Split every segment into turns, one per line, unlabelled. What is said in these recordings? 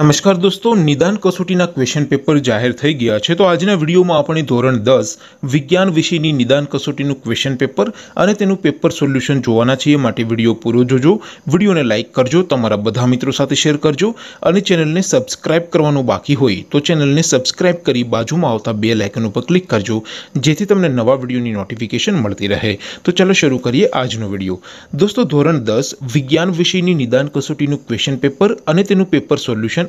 નમસ્કાર દોસ્તો નિદાન કસોટીના ક્વેશ્ચન પેપર જાહેર થઈ ગયા છે તો આજના વિડીયોમાં આપણે ધોરણ દસ વિજ્ઞાન વિષયની નિદાન કસોટીનું ક્વેશ્ચન પેપર અને તેનું પેપર સોલ્યુશન જોવાના છીએ માટે વિડીયો પૂરો જોજો વિડીયોને લાઇક કરજો તમારા બધા મિત્રો સાથે શેર કરજો અને ચેનલને સબસ્ક્રાઇબ કરવાનું બાકી હોય તો ચેનલને સબસ્ક્રાઇબ કરી બાજુમાં આવતા બે લાઇકન ઉપર ક્લિક કરજો જેથી તમને નવા વિડીયોની નોટિફિકેશન મળતી રહે તો ચાલો શરૂ કરીએ આજનો વિડીયો દોસ્તો ધોરણ દસ વિજ્ઞાન વિષયની નિદાન કસોટીનું ક્વેશ્ચન પેપર અને તેનું paper solution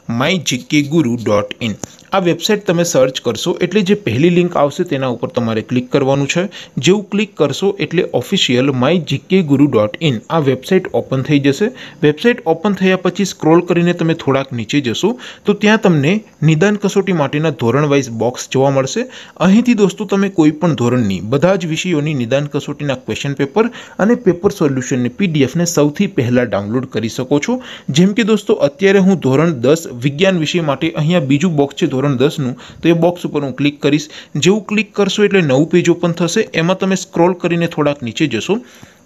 my GK guru dot in આ વેબસાઇટ તમે સર્ચ કરશો એટલે જે પહેલી લિંક આવશે તેના ઉપર તમારે ક્લિક કરવાનું છે જેવું ક્લિક કરશો એટલે official my GK guru dot in આ વેબસાઇટ ઓપન થઈ જશે વેબસાઇટ ઓપન થયા પછી સ્ક્રોલ કરીને તમે થોડાક નીચે જશો તો ત્યાં તમને નિદાન કસોટી માટેના ધોરણ વાઇઝ બોક્સ જોવા મળશે અહીંથી દોસ્તો તમે કોઈ પણ ધોરણની બધા જ વિષયોની નિદાન કસોટીના ક્વેશ્ચન પેપર અને પેપર સોલ્યુશનની પીડીએફને સૌથી પહેલાં ડાઉનલોડ કરી શકો છો જેમ કે દોસ્તો અત્યારે હું ધોરણ દસ વિજ્ઞાન વિષય માટે અહીંયા બીજું બોક્સ છે ધોરણ દસનું તો એ બોક્સ ઉપર હું ક્લિક કરીશ જેવું ક્લિક કરશો એટલે નવું પેજ ઓપન થશે એમાં તમે સ્ક્રોલ કરીને થોડાક નીચે જશો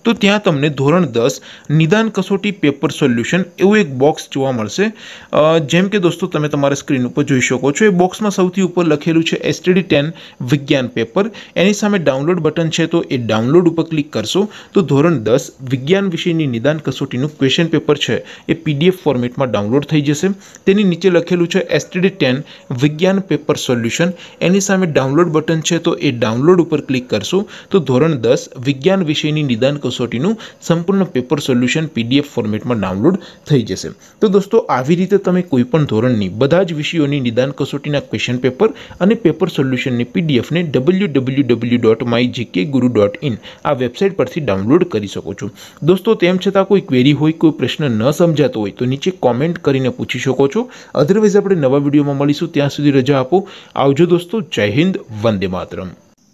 તો ત્યાં તમને ધોરણ 10 નિદાન કસોટી પેપર સોલ્યુશન એવો એક બોક્સ જોવા મળશે અ જેમ કે દોસ્તો તમે તમારા સ્ક્રીન ઉપર જોઈ શકો છો એ બોક્સમાં સૌથી ઉપર લખેલું છે STD 10 વિજ્ઞાન પેપર એની સામે ડાઉનલોડ બટન છે તો એ ડાઉનલોડ ઉપર ક્લિક કરશો તો ધોરણ 10 વિજ્ઞાન વિષયની નિદાન કસોટીનું ક્વેશ્ચન પેપર છે એ PDF ફોર્મેટમાં ડાઉનલોડ થઈ જશે તેની નીચે લખેલું છે STD 10 વિજ્ઞાન પેપર સોલ્યુશન એની સામે ડાઉનલોડ બટન છે તો એ ડાઉનલોડ ઉપર ક્લિક કરશો તો ધોરણ 10 વિજ્ઞાન વિષયની નિદાન કસોટીનું સંપૂર્ણ પેપર સોલ્યુશન પીડીએફ ફોર્મેટમાં ડાઉનલોડ થઈ જશે તો દોસ્તો આવી રીતે તમે કોઈપણ ધોરણની બધા જ વિષયોની નિદાન કસોટીના ક્વેશ્ચન પેપર અને પેપર સોલ્યુશનની પીડીએફને W W W dot my GK guru dot in આ વેબસાઇટ પરથી ડાઉનલોડ કરી શકો છો દોસ્તો તેમ છતાં કોઈ ક્વેરી હોય કોઈ પ્રશ્ન ન સમજાતો હોય તો નીચે કોમેન્ટ કરીને પૂછી શકો છો અધરવાઇઝ આપણે નવા વિડીયોમાં મળીશું ત્યાં સુધી રજા આપો આવજો દોસ્તો જય હિન્દ વંદે માતરમ